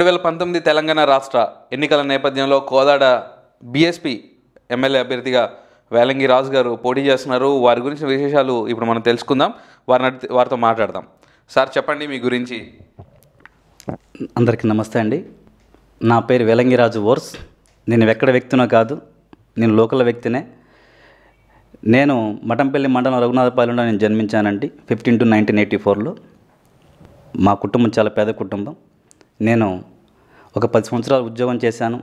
రెండు వేల పంతొమ్మిది తెలంగాణ రాష్ట్ర ఎన్నికల నేపథ్యంలో కోదాడ బీఎస్పీ ఎమ్మెల్యే అభ్యర్థిగా వేలంగి రాజు గారు పోటీ చేస్తున్నారు వారి గురించి విశేషాలు ఇప్పుడు మనం తెలుసుకుందాం వారిని వారితో మాట్లాడదాం సార్ చెప్పండి మీ గురించి అందరికీ నమస్తే అండి నా పేరు వేలంగిరాజు ఓర్స్ నేను ఎక్కడ వ్యక్తినో కాదు నేను లోకల్ వ్యక్తినే నేను మటంపల్లి మండలం రఘునాథపాలెంలో నేను జన్మించానండి ఫిఫ్టీన్ టు నైన్టీన్ ఎయిటీ ఫోర్లో మా కుటుంబం చాలా పేద కుటుంబం నేను ఒక పది సంవత్సరాలు ఉద్యోగం చేశాను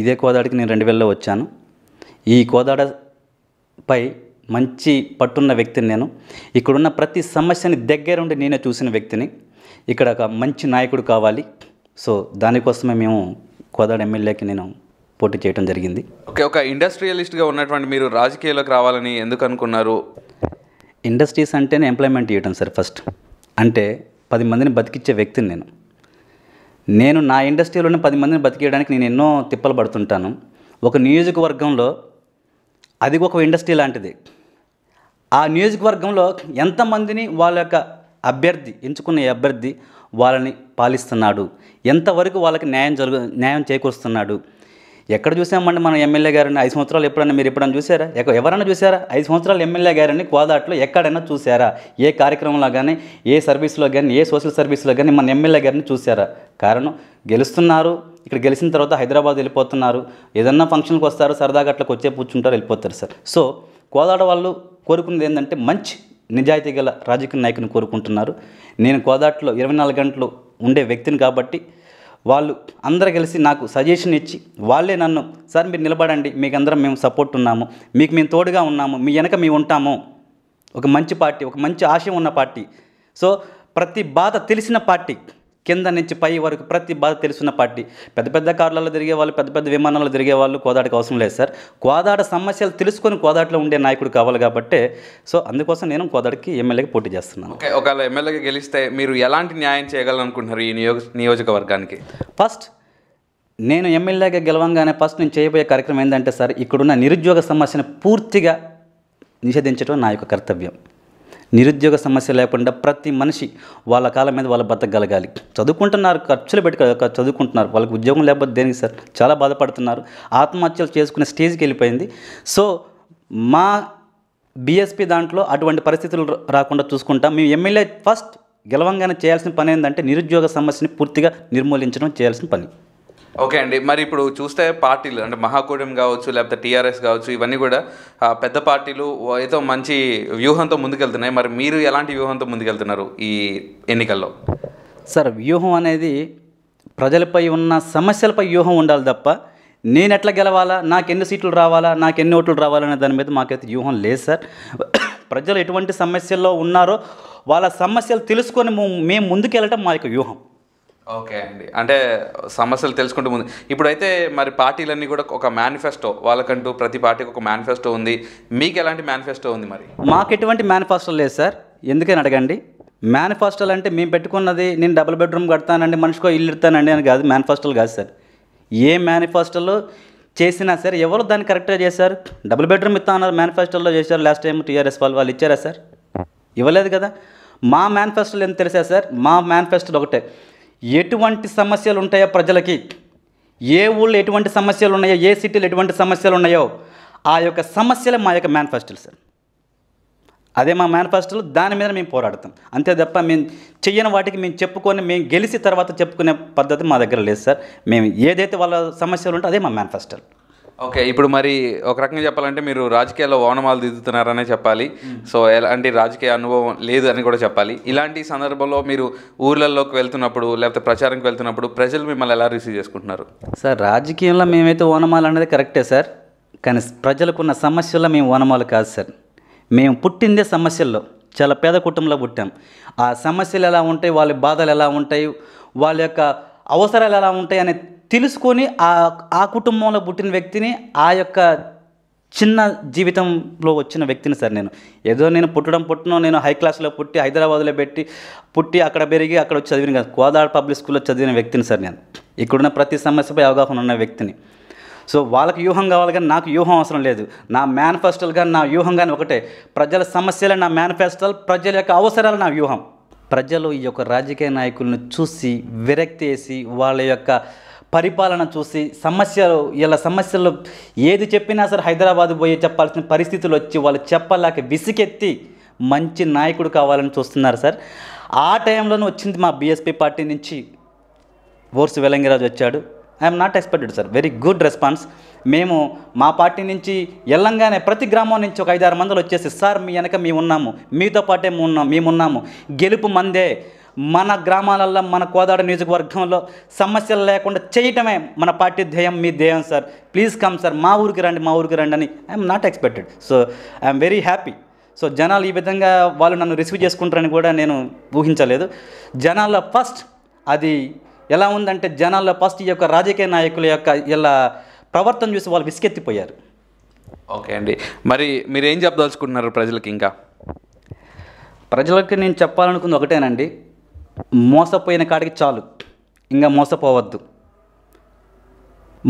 ఇదే కోదాడికి నేను రెండు వేలలో వచ్చాను ఈ కోదాడపై మంచి పట్టున్న వ్యక్తిని నేను ఇక్కడున్న ప్రతి సమస్యని దగ్గరుండి నేనే చూసిన వ్యక్తిని ఇక్కడ ఒక మంచి నాయకుడు కావాలి సో దానికోసమే మేము కోదాడ ఎమ్మెల్యేకి నేను పోటీ చేయడం జరిగింది ఓకే ఒక ఇండస్ట్రియలిస్ట్గా ఉన్నటువంటి మీరు రాజకీయాల్లోకి రావాలని ఎందుకు అనుకున్నారు ఇండస్ట్రీస్ అంటేనే ఎంప్లాయ్మెంట్ ఇవ్వడం సార్ ఫస్ట్ అంటే పది మందిని బతికిచ్చే వ్యక్తిని నేను నేను నా ఇండస్ట్రీలోనే పది మందిని బతికేయడానికి నేను ఎన్నో తిప్పలు పడుతుంటాను ఒక నియోజకవర్గంలో అది ఒక ఇండస్ట్రీ లాంటిది ఆ నియోజకవర్గంలో ఎంతమందిని వాళ్ళ యొక్క అభ్యర్థి ఎంచుకున్న అభ్యర్థి వాళ్ళని పాలిస్తున్నాడు ఎంతవరకు వాళ్ళకి న్యాయం జరుగు న్యాయం చేకూరుస్తున్నాడు ఎక్కడ చూసామండి మన ఎమ్మెల్యే గారిని ఐదు సంవత్సరాలు ఎప్పుడైనా మీరు ఎప్పుడైనా చూసారా ఎవరైనా చూసారా ఐదు సంవత్సరాలు ఎమ్మెల్యే గారిని కోదాట్లో ఎక్కడైనా చూసారా ఏ కార్యక్రమంలో కానీ ఏ సర్వీస్లో కానీ ఏ సోషల్ సర్వీస్లో కానీ మన ఎమ్మెల్యే గారిని చూసారా కారణం గెలుస్తున్నారు ఇక్కడ గెలిచిన తర్వాత హైదరాబాద్ వెళ్ళిపోతున్నారు ఏదన్నా ఫంక్షన్కి వస్తారు సరదాగా అట్లా వచ్చే పూర్చుంటారు వెళ్ళిపోతారు సార్ సో కోదాడ వాళ్ళు కోరుకున్నది ఏంటంటే మంచి నిజాయితీ గల రాజకీయ నాయకుని కోరుకుంటున్నారు నేను కోదాట్లో ఇరవై నాలుగు గంటలు ఉండే వ్యక్తిని కాబట్టి వాళ్ళు అందరూ కలిసి నాకు సజెషన్ ఇచ్చి వాళ్ళే నన్ను సార్ మీరు నిలబడండి మీకు అందరం మేము సపోర్ట్ ఉన్నాము మీకు మేము తోడుగా ఉన్నాము మీ వెనక మేము ఉంటాము ఒక మంచి పార్టీ ఒక మంచి ఆశయం ఉన్న పార్టీ సో ప్రతి బాధ తెలిసిన పార్టీ కింద నుంచి పై వరకు ప్రతి బాధ తెలుసున్న పార్టీ పెద్ద పెద్ద కార్లలో తిరిగే వాళ్ళు పెద్ద పెద్ద విమానాల్లో తిరిగే వాళ్ళు కోదాడకి అవసరం లేదు సార్ కోదాడ సమస్యలు తెలుసుకొని కోదాటలో ఉండే నాయకుడు కావాలి కాబట్టి సో అందుకోసం నేను కోదాడికి ఎమ్మెల్యేకి పోటీ చేస్తున్నాను ఓకే ఒకవేళ ఎమ్మెల్యేకి గెలిస్తే మీరు ఎలాంటి న్యాయం చేయగలనుకుంటున్నారు ఈ నియోజ నియోజకవర్గానికి ఫస్ట్ నేను ఎమ్మెల్యేగా గెలవంగానే ఫస్ట్ నేను చేయబోయే కార్యక్రమం ఏంటంటే సార్ ఇక్కడున్న నిరుద్యోగ సమస్యను పూర్తిగా నిషేధించడం నా యొక్క కర్తవ్యం నిరుద్యోగ సమస్య లేకుండా ప్రతి మనిషి వాళ్ళ కాలం మీద వాళ్ళు బతకగలగాలి చదువుకుంటున్నారు ఖర్చులు పెట్టి చదువుకుంటున్నారు వాళ్ళకి ఉద్యోగం లేకపోతే దేనికి సార్ చాలా బాధపడుతున్నారు ఆత్మహత్యలు చేసుకునే స్టేజ్కి వెళ్ళిపోయింది సో మా బీఎస్పీ దాంట్లో అటువంటి పరిస్థితులు రాకుండా చూసుకుంటాం మేము ఎమ్మెల్యే ఫస్ట్ గెలవంగానే చేయాల్సిన పని ఏంటంటే నిరుద్యోగ సమస్యని పూర్తిగా నిర్మూలించడం చేయాల్సిన పని ఓకే అండి మరి ఇప్పుడు చూస్తే పార్టీలు అంటే మహాకూటమి కావచ్చు లేకపోతే టీఆర్ఎస్ కావచ్చు ఇవన్నీ కూడా పెద్ద పార్టీలు ఏదో మంచి వ్యూహంతో ముందుకెళ్తున్నాయి మరి మీరు ఎలాంటి వ్యూహంతో ముందుకెళ్తున్నారు ఈ ఎన్నికల్లో సార్ వ్యూహం అనేది ప్రజలపై ఉన్న సమస్యలపై వ్యూహం ఉండాలి తప్ప నేను ఎట్లా గెలవాలా నాకు ఎన్ని సీట్లు రావాలా నాకు ఎన్ని ఓట్లు రావాలనే దాని మీద మాకైతే వ్యూహం లేదు సార్ ప్రజలు ఎటువంటి సమస్యల్లో ఉన్నారో వాళ్ళ సమస్యలు తెలుసుకొని మేము ముందుకెళ్ళటం మా యొక్క వ్యూహం ఓకే అండి అంటే సమస్యలు తెలుసుకుంటూ ముందు ఇప్పుడైతే మరి పార్టీలన్నీ కూడా ఒక మేనిఫెస్టో వాళ్ళకంటూ ప్రతి పార్టీకి ఒక మేనిఫెస్టో ఉంది మీకు ఎలాంటి మేనిఫెస్టో ఉంది మరి మాకు ఎటువంటి మేనిఫెస్టో లేదు సార్ ఎందుకని అడగండి మేనిఫెస్టోలు అంటే మేము పెట్టుకున్నది నేను డబుల్ బెడ్రూమ్ కడతానండి మనిషికో ఇల్లు ఇడతానండి అని కాదు మేనిఫెస్టోలు కాదు సార్ ఏ మేనిఫెస్టోలో చేసినా సార్ ఎవరు దాన్ని కరెక్ట్గా చేశారు డబుల్ బెడ్రూమ్ ఇస్తా అన్నారు మేనిఫెస్టోలో చేశారు లాస్ట్ టైం టీఆర్ఎస్ వాళ్ళు వాళ్ళు ఇచ్చారా సార్ ఇవ్వలేదు కదా మా మేనిఫెస్టోలు ఏం తెలిసా సార్ మా మేనిఫెస్టోలు ఒకటే ఎటువంటి సమస్యలు ఉంటాయో ప్రజలకి ఏ ఊళ్ళో ఎటువంటి సమస్యలు ఉన్నాయో ఏ సిటీలో ఎటువంటి సమస్యలు ఉన్నాయో ఆ యొక్క సమస్యలే మా యొక్క మేనిఫెస్టోలు సార్ అదే మా మేనిఫెస్టోలు దాని మీద మేము పోరాడతాం అంతే తప్ప మేము చెయ్యని వాటికి మేము చెప్పుకొని మేము గెలిచి తర్వాత చెప్పుకునే పద్ధతి మా దగ్గర లేదు సార్ మేము ఏదైతే వాళ్ళ సమస్యలు ఉంటే అదే మా మేనిఫెస్టోలు ఓకే ఇప్పుడు మరి ఒక రకంగా చెప్పాలంటే మీరు రాజకీయాల్లో ఓనమాలు దిద్దుతున్నారనే చెప్పాలి సో ఎలాంటి రాజకీయ అనుభవం లేదు అని కూడా చెప్పాలి ఇలాంటి సందర్భంలో మీరు ఊర్లలోకి వెళ్తున్నప్పుడు లేకపోతే ప్రచారంకి వెళ్తున్నప్పుడు ప్రజలు మిమ్మల్ని ఎలా రిసీవ్ చేసుకుంటున్నారు సార్ రాజకీయంలో మేమైతే ఓనమాలు అనేది కరెక్టే సార్ కానీ ప్రజలకున్న సమస్యల్లో మేము ఓనమాలు కాదు సార్ మేము పుట్టిందే సమస్యల్లో చాలా పేద కుటుంబంలో పుట్టాం ఆ సమస్యలు ఎలా ఉంటాయి వాళ్ళ బాధలు ఎలా ఉంటాయి వాళ్ళ యొక్క అవసరాలు ఎలా ఉంటాయి అనే తెలుసుకొని ఆ ఆ కుటుంబంలో పుట్టిన వ్యక్తిని ఆ యొక్క చిన్న జీవితంలో వచ్చిన వ్యక్తిని సార్ నేను ఏదో నేను పుట్టడం పుట్టినో నేను హై క్లాస్లో పుట్టి హైదరాబాద్లో పెట్టి పుట్టి అక్కడ పెరిగి అక్కడ వచ్చి చదివిన కాదు కోదాడ పబ్లిక్ స్కూల్లో చదివిన వ్యక్తిని సార్ నేను ఇక్కడున్న ప్రతి సమస్యపై అవగాహన ఉన్న వ్యక్తిని సో వాళ్ళకి వ్యూహం కావాలి కానీ నాకు వ్యూహం అవసరం లేదు నా మేనిఫెస్టోలు కానీ నా వ్యూహం కానీ ఒకటే ప్రజల సమస్యలు నా మేనిఫెస్టోలు ప్రజల యొక్క అవసరాలు నా వ్యూహం ప్రజలు ఈ యొక్క రాజకీయ నాయకులను చూసి విరక్తి వేసి వాళ్ళ యొక్క పరిపాలన చూసి సమస్యలు ఇలా సమస్యలు ఏది చెప్పినా సరే హైదరాబాద్ పోయి చెప్పాల్సిన పరిస్థితులు వచ్చి వాళ్ళు చెప్పలేక విసికెత్తి మంచి నాయకుడు కావాలని చూస్తున్నారు సార్ ఆ టైంలోనే వచ్చింది మా బీఎస్పీ పార్టీ నుంచి ఓర్సు వెలంగిరాజు వచ్చాడు I'm not expected sir very good response మేము మా పార్టీ నుంచి ఎల్లంగానే ప్రతి గ్రామం నుంచి ఒక ఐదారు మందులు వచ్చేసి సార్ మీ వెనక మేము ఉన్నాము మీతో పాటే మేము ఉన్నాము గెలుపు మందే మన గ్రామాలల్లో మన కోదాడ నియోజకవర్గంలో సమస్యలు లేకుండా చేయటమే మన పార్టీ ధ్యేయం మీ ధ్యేయం సార్ ప్లీజ్ కమ్ సార్ మా ఊరికి రండి మా ఊరికి రండి అని I'm not expected so I'm very happy so జనాలు ఈ విధంగా వాళ్ళు నన్ను రిసీవ్ చేసుకుంటారని కూడా నేను ఊహించలేదు జనాల్లో ఫస్ట్ అది ఎలా ఉందంటే జనాల్లో ఫస్ట్ ఈ యొక్క రాజకీయ నాయకుల యొక్క ఇలా ప్రవర్తన చూసి వాళ్ళు విసుకెత్తిపోయారు ఓకే అండి మరి మీరు ఏం చెప్పదలుచుకుంటున్నారు ప్రజలకి ఇంకా ప్రజలకి నేను చెప్పాలనుకుంది ఒకటేనండి మోసపోయిన కాడికి చాలు ఇంకా మోసపోవద్దు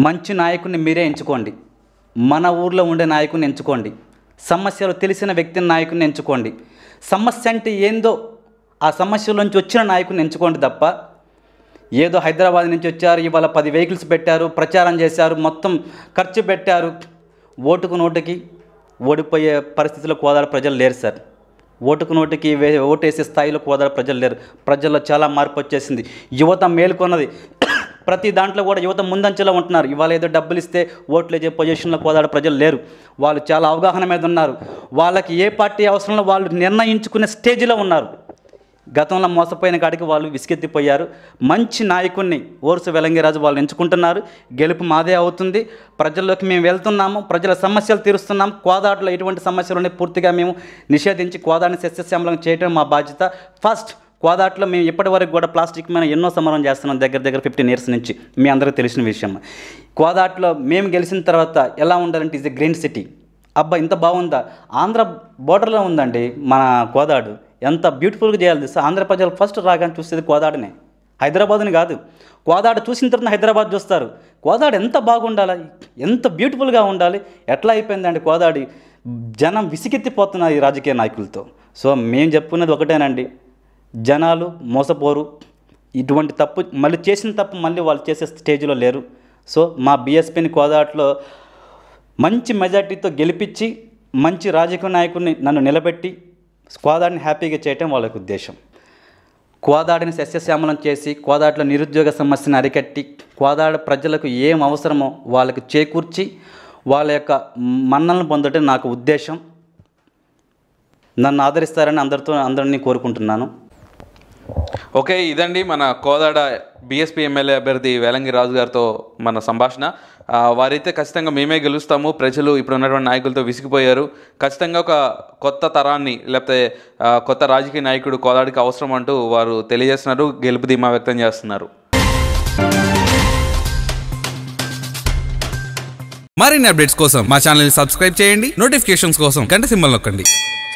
మంచి నాయకుడిని మీరే ఎంచుకోండి మన ఊర్లో ఉండే నాయకుని ఎంచుకోండి సమస్యలు తెలిసిన వ్యక్తిని నాయకుని ఎంచుకోండి సమస్య అంటే ఏందో ఆ సమస్యల నుంచి వచ్చిన నాయకుని ఎంచుకోండి తప్ప ఏదో హైదరాబాద్ నుంచి వచ్చారు ఇవాళ పది వెహికల్స్ పెట్టారు ప్రచారం చేశారు మొత్తం ఖర్చు పెట్టారు ఓటుకు నోటుకి ఓడిపోయే పరిస్థితిలో కోదాడు ప్రజలు లేరు సార్ ఓటుకు నోటికి వే ఓటేసే స్థాయిలో కూడా ప్రజలు లేరు ప్రజల్లో చాలా మార్పు వచ్చేసింది యువత మేల్కొన్నది ప్రతి దాంట్లో కూడా యువత ముందంచెలో ఉంటున్నారు ఇవాళ ఏదో డబ్బులు ఇస్తే ఓట్లు వేసే పొజిషన్లో పోదాడు ప్రజలు లేరు వాళ్ళు చాలా అవగాహన మీద ఉన్నారు వాళ్ళకి ఏ పార్టీ అవసరంలో వాళ్ళు నిర్ణయించుకునే స్టేజ్లో ఉన్నారు గతంలో మోసపోయిన కాడికి వాళ్ళు విసుకెత్తిపోయారు మంచి నాయకుడిని ఓరుస వెలంగిరాజు వాళ్ళు ఎంచుకుంటున్నారు గెలుపు మాదే అవుతుంది ప్రజల్లోకి మేము వెళ్తున్నాము ప్రజల సమస్యలు తీరుస్తున్నాం కోదాడులో ఎటువంటి సమస్యలు ఉన్నాయి పూర్తిగా మేము నిషేధించి కోదాడిని సస్యశ్యామలం చేయడం మా బాధ్యత ఫస్ట్ కోదాట్లో మేము ఇప్పటి వరకు కూడా ప్లాస్టిక్ మీద ఎన్నో సమరం చేస్తున్నాం దగ్గర దగ్గర ఫిఫ్టీన్ ఇయర్స్ నుంచి మీ అందరికీ తెలిసిన విషయం కోదాట్లో మేము గెలిచిన తర్వాత ఎలా ఉండాలంటే ఈజ్ గ్రీన్ సిటీ అబ్బా ఇంత బాగుందా ఆంధ్ర బోర్డర్లో ఉందండి మన కోదాడు ఎంత బ్యూటిఫుల్గా చేయాలి తెలుసు ప్రజలు ఫస్ట్ రాగానే చూసేది కోదాడనే హైదరాబాద్ని కాదు కోదాడ చూసిన తర్వాత హైదరాబాద్ చూస్తారు కోదాడ ఎంత బాగుండాలి ఎంత బ్యూటిఫుల్గా ఉండాలి ఎట్లా అయిపోయిందండి కోదాడి జనం విసిగెత్తిపోతున్నారు ఈ రాజకీయ నాయకులతో సో మేము చెప్పుకున్నది ఒకటేనండి జనాలు మోసపోరు ఇటువంటి తప్పు మళ్ళీ చేసిన తప్పు మళ్ళీ వాళ్ళు చేసే స్టేజ్లో లేరు సో మా బీఎస్పీని కోదాట్లో మంచి మెజార్టీతో గెలిపించి మంచి రాజకీయ నాయకుడిని నన్ను నిలబెట్టి స్క్వాదాడిని హ్యాపీగా చేయటం వాళ్ళకు ఉద్దేశం కోదాడిని సస్యశ్యామలం చేసి కోదాడిలో నిరుద్యోగ సమస్యను అరికట్టి కోదాడ ప్రజలకు ఏం అవసరమో వాళ్ళకి చేకూర్చి వాళ్ళ యొక్క మన్నలను పొందటం నాకు ఉద్దేశం నన్ను ఆదరిస్తారని అందరితో అందరినీ కోరుకుంటున్నాను ఓకే ఇదండి మన కోదాడ బీఎస్పీ ఎమ్మెల్యే అభ్యర్థి వేలంగి రాజు గారితో మన సంభాషణ వారైతే ఖచ్చితంగా మేమే గెలుస్తాము ప్రజలు ఇప్పుడు ఉన్నటువంటి నాయకులతో విసిగిపోయారు ఖచ్చితంగా ఒక కొత్త తరాన్ని లేకపోతే కొత్త రాజకీయ నాయకుడు కోదాడికి అవసరం అంటూ వారు తెలియజేస్తున్నారు గెలుపు ధీమా వ్యక్తం చేస్తున్నారు మరిన్ని అప్డేట్స్ కోసం మా ఛానల్ని సబ్స్క్రైబ్ చేయండి నోటిఫికేషన్స్ కోసం గంట సింబల్ నొక్కండి